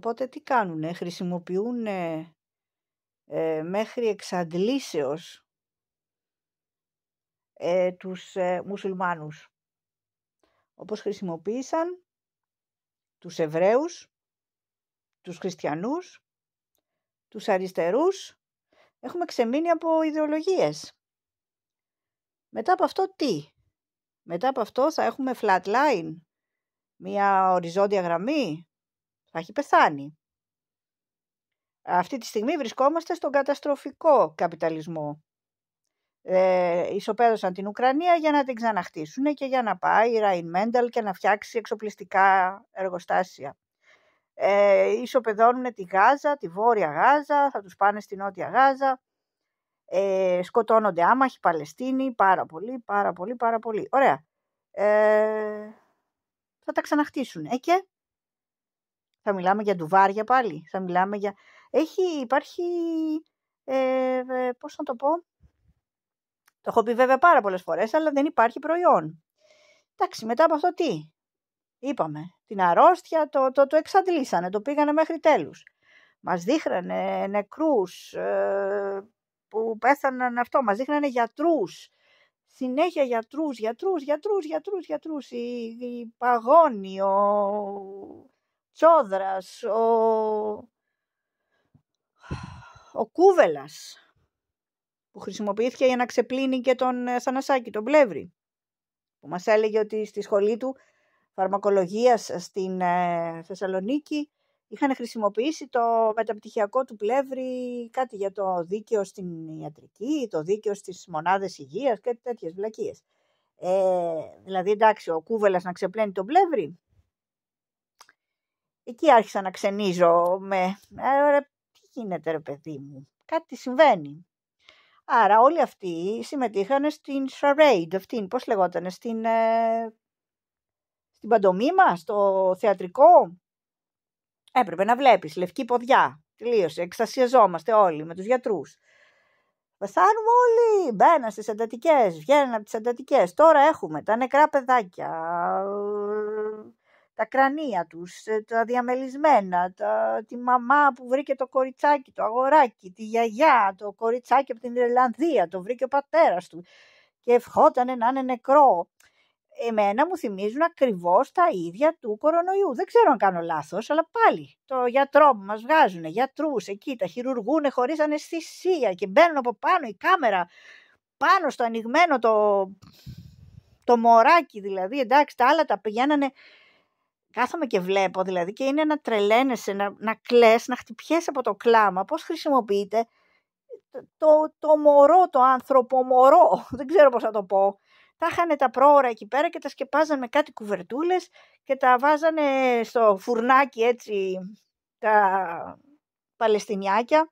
Οπότε τι κάνουνε, χρησιμοποιούν ε, μέχρι εξαντλήσεως ε, τους ε, μουσουλμάνους. Όπως χρησιμοποίησαν τους Εβραίους, τους Χριστιανούς, τους αριστερούς. Έχουμε ξεμείνει από ιδεολογίες. Μετά από αυτό τι. Μετά από αυτό θα έχουμε flat line μια οριζόντια γραμμή, θα έχει πεθάνει. Αυτή τη στιγμή βρισκόμαστε στον καταστροφικό καπιταλισμό. Ε, ισοπαίδωσαν την Ουκρανία για να την ξαναχτίσουν και για να πάει η Ράιν Μένταλ και να φτιάξει εξοπλιστικά εργοστάσια. Ε, ισοπεδώνουν τη Γάζα, τη Βόρεια Γάζα, θα τους πάνε στη Νότια Γάζα. Ε, σκοτώνονται άμαχοι, Παλαιστίνοι, πάρα πολύ, πάρα πολύ, πάρα πολύ. Ωραία. Ε, θα τα ξαναχτίσουν. Ε, θα μιλάμε για ντουβάρια πάλι. Θα μιλάμε για... Έχει, υπάρχει... Ε, πώς να το πω... Το έχω πει βέβαια πάρα πολλές φορές, αλλά δεν υπάρχει προϊόν. Εντάξει, μετά από αυτό τι. Είπαμε, την αρρώστια το, το, το εξαντλήσανε, το πήγανε μέχρι τέλους. Μας δείχνανε νεκρούς ε, που πέθαναν αυτό, μας δείχνανε γιατρούς. Συνέχεια γιατρούς, γιατρούς, γιατρούς, γιατρούς, γιατρούς, οι, Τσόδρας, ο, ο που χρησιμοποιήθηκε για να ξεπλύνει και τον Σανασάκη, ε, τον Πλεύρη, που μας έλεγε ότι στη σχολή του φαρμακολογίας στην ε, Θεσσαλονίκη είχαν χρησιμοποιήσει το μεταπτυχιακό του Πλεύρη κάτι για το δίκαιο στην ιατρική, το δίκαιο στις μονάδες υγείας και τέτοιες βλακίες. Ε, δηλαδή εντάξει ο Κούβελας να ξεπλένει τον Πλεύρη, Εκεί άρχισα να ξενίζω με ε, τι γίνεται ρε παιδί μου, κάτι συμβαίνει». Άρα όλοι αυτοί συμμετείχαν στην charade, αυτήν, πώς λεγόταν, στην, ε, στην παντομήμα, στο θεατρικό. Έπρεπε να βλέπεις, λευκή ποδιά, τελείωσε, Εξασιαζόμαστε όλοι με τους γιατρούς. Πεθάνουμε όλοι, μπαίνα στις εντατικές, βγαίνουν από τις εντατικές. Τώρα έχουμε τα νεκρά παιδάκια, τα κρανία τους, ε, τα διαμελισμένα, τα, τη μαμά που βρήκε το κοριτσάκι, το αγοράκι, τη γιαγιά, το κοριτσάκι από την Ιρλανδία, το βρήκε ο πατέρας του και ευχότανε να είναι νεκρό. Εμένα μου θυμίζουν ακριβώς τα ίδια του κορονοϊού. Δεν ξέρω αν κάνω λάθος, αλλά πάλι το γιατρό που μας βγάζουν, γιατρούς εκεί, τα χειρουργούν χωρίς αναισθησία και μπαίνουν από πάνω η κάμερα, πάνω στο ανοιγμένο το, το μωράκι δηλαδή, εντάξει τα άλλα τα πηγαίνανε κάθομαι και βλέπω δηλαδή και είναι να τρελαίνεσαι, να, να κλαις, να χτυπιέσαι από το κλάμα, πώς χρησιμοποιείται το, το, μωρό, το άνθρωπο μωρό, δεν ξέρω πώς θα το πω. Τα είχαν τα πρόωρα εκεί πέρα και τα σκεπάζανε με κάτι κουβερτούλες και τα βάζανε στο φουρνάκι έτσι τα Παλαιστινιάκια.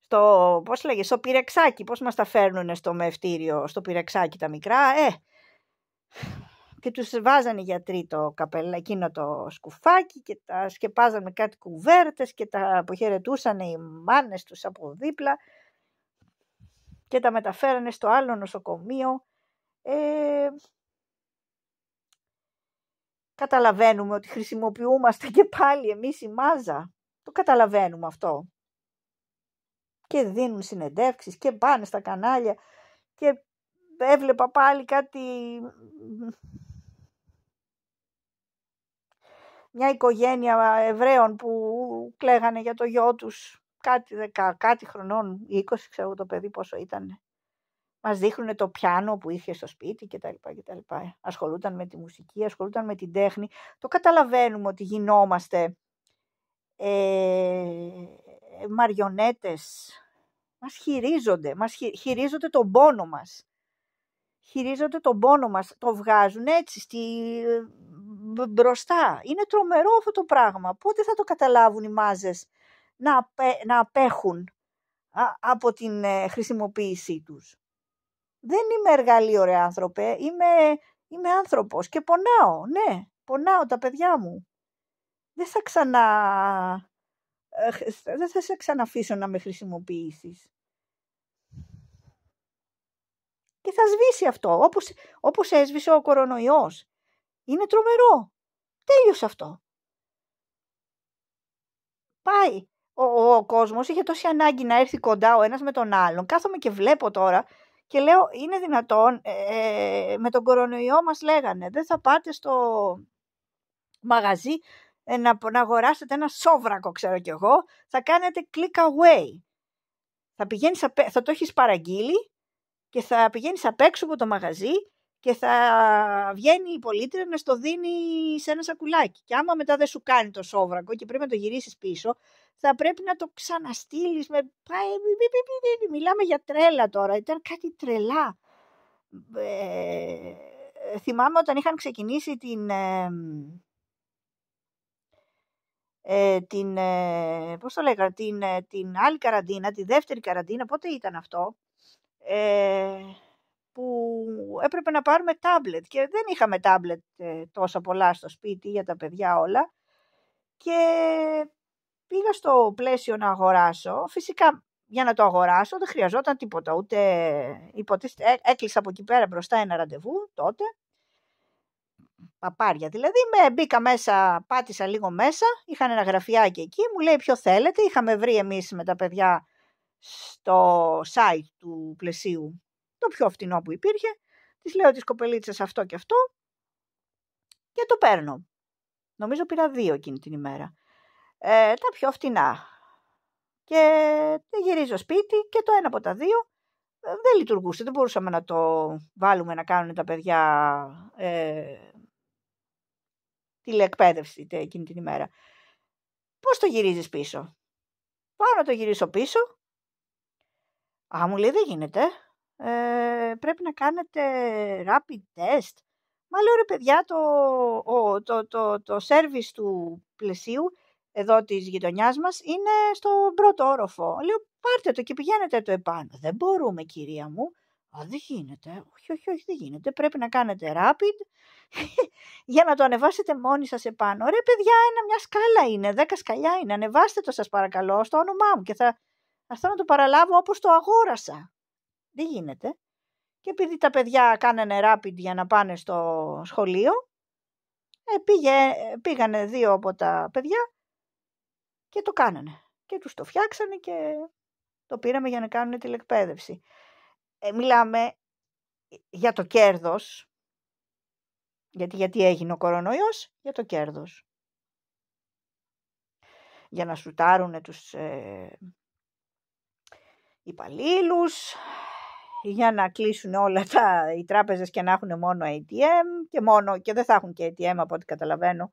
Στο, πώς λέγε, στο πυρεξάκι, πώς μας τα φέρνουνε στο μευτήριο, στο πυρεξάκι τα μικρά, ε, και τους βάζανε οι γιατροί το καπελά, εκείνο το σκουφάκι και τα σκεπάζαν με κάτι κουβέρτες και τα αποχαιρετούσαν οι μάνες τους από δίπλα και τα μεταφέρανε στο άλλο νοσοκομείο. Ε, καταλαβαίνουμε ότι χρησιμοποιούμαστε και πάλι εμείς η μάζα. Το καταλαβαίνουμε αυτό. Και δίνουν συνεντεύξεις και πάνε στα κανάλια και έβλεπα πάλι κάτι... Μια οικογένεια Εβραίων που κλαίγανε για το γιο τους κάτι, δεκα, κάτι χρονών, 20 ξέρω το παιδί πόσο ήταν. Μας δείχνουν το πιάνο που είχε στο σπίτι κτλ. κτλ. Ασχολούταν με τη μουσική, ασχολούταν με την τέχνη. Το καταλαβαίνουμε ότι γινόμαστε ε, μαριονέτες. Μας χειρίζονται, μας χειρίζονται τον πόνο μας χειρίζονται τον πόνο μας, το βγάζουν έτσι στη... μπροστά. Είναι τρομερό αυτό το πράγμα. Πότε θα το καταλάβουν οι μάζες να, να απέχουν από την ε, χρησιμοποίησή τους. Δεν είμαι εργαλείο ρε άνθρωπε, είμαι, είμαι άνθρωπος και πονάω, ναι, πονάω τα παιδιά μου. Δεν θα ξανα... Ε, δεν θα σε ξαναφήσω να με χρησιμοποιήσεις. θα σβήσει αυτό, όπως, όπως έσβησε ο κορονοϊός. Είναι τρομερό. Τέλειωσε αυτό. Πάει. Ο, ο, κόσμος είχε τόση ανάγκη να έρθει κοντά ο ένας με τον άλλον. Κάθομαι και βλέπω τώρα και λέω είναι δυνατόν, ε, ε, με τον κορονοϊό μας λέγανε δεν θα πάτε στο μαγαζί ε, να, να αγοράσετε ένα σόβρακο ξέρω κι εγώ, θα κάνετε click away. Θα, θα το έχεις παραγγείλει και θα πηγαίνεις απ' έξω από το μαγαζί και θα βγαίνει η πολίτρια να στο δίνει σε ένα σακουλάκι. Και άμα μετά δεν σου κάνει το σόβρακο και πρέπει να το γυρίσεις πίσω, θα πρέπει να το ξαναστείλεις. Με... Ε, μιλάμε για τρέλα τώρα. Ήταν κάτι τρελά. Ε, ε, θυμάμαι όταν είχαν ξεκινήσει την... την πώς το λέγα, την, την άλλη καραντίνα, τη δεύτερη καραντίνα, πότε ήταν αυτό, ε, που έπρεπε να πάρουμε τάμπλετ και δεν είχαμε τάμπλετ τόσο πολλά στο σπίτι για τα παιδιά όλα και πήγα στο πλαίσιο να αγοράσω. Φυσικά για να το αγοράσω δεν χρειαζόταν τίποτα, ούτε υποτίθεται. Ε, έκλεισα από εκεί πέρα μπροστά ένα ραντεβού τότε. Παπάρια δηλαδή, με, μπήκα μέσα, πάτησα λίγο μέσα, είχαν ένα γραφιάκι εκεί, μου λέει ποιο θέλετε, είχαμε βρει εμείς με τα παιδιά στο site του πλαισίου το πιο φτηνό που υπήρχε. Της λέω τις κοπελίτσες αυτό και αυτό και το παίρνω. Νομίζω πήρα δύο εκείνη την ημέρα. Ε, τα πιο φτηνά. Και ε, γυρίζω σπίτι και το ένα από τα δύο ε, δεν λειτουργούσε. Δεν μπορούσαμε να το βάλουμε να κάνουν τα παιδιά ε, τηλεεκπαίδευση εκείνη την ημέρα. Πώς το γυρίζεις πίσω. Πάω να το γυρίσω πίσω Α, μου λέει δεν γίνεται. Ε, πρέπει να κάνετε rapid test. Μα λέω ρε παιδιά το, το, το, το service του πλαισίου εδώ της γειτονιάς μας είναι στον πρώτο όροφο. Λέω πάρτε το και πηγαίνετε το επάνω. Δεν μπορούμε κυρία μου. Α, δεν γίνεται. Όχι, όχι, όχι, δεν γίνεται. Πρέπει να κάνετε rapid για να το ανεβάσετε μόνοι σας επάνω. Ρε παιδιά, είναι μια σκάλα είναι, δέκα σκαλιά είναι. Ανεβάστε το σας παρακαλώ στο όνομά μου και θα θα να το παραλάβω όπως το αγόρασα. Δεν γίνεται. Και επειδή τα παιδιά κάνανε rapid για να πάνε στο σχολείο, ε, πήγανε δύο από τα παιδιά και το κάνανε. Και τους το φτιάξανε και το πήραμε για να κάνουν τηλεκπαίδευση. Ε, μιλάμε για το κέρδος, γιατί, γιατί έγινε ο κορονοϊός, για το κέρδος. Για να σουτάρουν τους ε, υπαλλήλους για να κλείσουν όλα τα, οι τράπεζες και να έχουν μόνο ATM και μόνο και δεν θα έχουν και ATM από ό,τι καταλαβαίνω.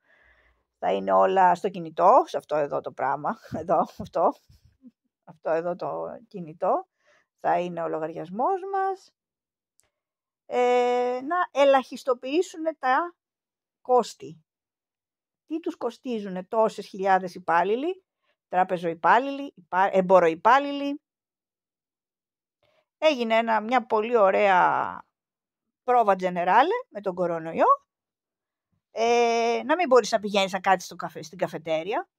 Θα είναι όλα στο κινητό, σε αυτό εδώ το πράγμα, εδώ αυτό, αυτό εδώ το κινητό. Θα είναι ο λογαριασμός μας. Ε, να ελαχιστοποιήσουν τα κόστη. Τι τους κοστίζουν τόσες χιλιάδες υπάλληλοι, τράπεζο εμπορο υπάλληλοι, έγινε μια πολύ ωραία πρόβα τζενεράλε με τον κορονοϊό. Ε, να μην μπορείς να πηγαίνεις να κάτσεις στο καφέ, στην καφετέρια.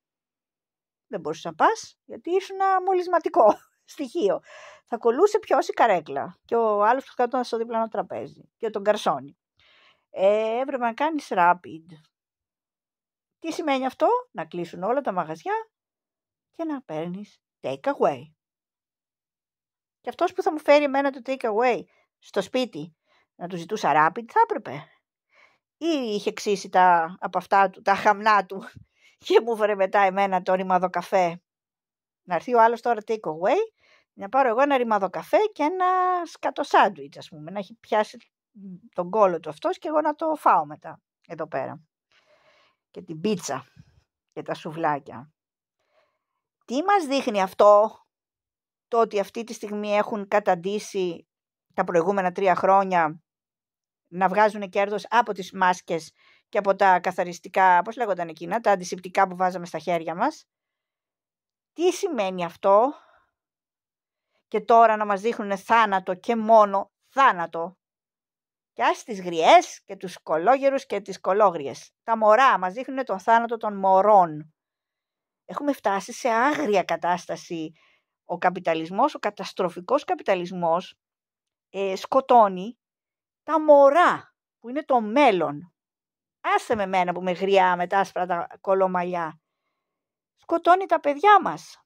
Δεν μπορείς να πας, γιατί ήσουν ένα μολυσματικό στοιχείο. Θα κολούσε ποιο η καρέκλα και ο άλλος που κάτω στο να τραπέζι και τον καρσόνι. Ε, έπρεπε να κάνεις rapid. Τι σημαίνει αυτό, να κλείσουν όλα τα μαγαζιά και να παίρνεις take away. Και αυτός που θα μου φέρει εμένα το take away στο σπίτι να του ζητούσα rapid θα έπρεπε. Ή είχε ξύσει τα, από αυτά του, τα χαμνά του και μου βρε μετά εμένα το καφέ. Να έρθει ο άλλος τώρα take away, να πάρω εγώ ένα καφέ και ένα σκατό σάντουιτ, ας πούμε, να έχει πιάσει τον κόλο του αυτός και εγώ να το φάω μετά εδώ πέρα. Και την πίτσα και τα σουβλάκια. Τι μας δείχνει αυτό το ότι αυτή τη στιγμή έχουν καταντήσει τα προηγούμενα τρία χρόνια να βγάζουν κέρδος από τις μάσκες και από τα καθαριστικά, πώς λέγονταν εκείνα, τα αντισηπτικά που βάζαμε στα χέρια μας. Τι σημαίνει αυτό και τώρα να μας δείχνουν θάνατο και μόνο θάνατο. Και ας τις γριές και τους κολόγερους και τις κολόγριες. Τα μωρά μας δείχνουν τον θάνατο των μωρών. Έχουμε φτάσει σε άγρια κατάσταση ο καπιταλισμός, ο καταστροφικός καπιταλισμός ε, σκοτώνει τα μωρά που είναι το μέλλον. Άσε με μένα που με γριά με τα άσπρα τα κολομαλιά. Σκοτώνει τα παιδιά μας.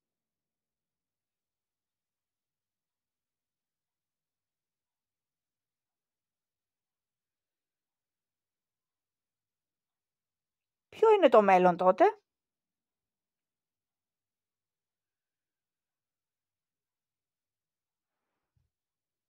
Ποιο είναι το μέλλον τότε?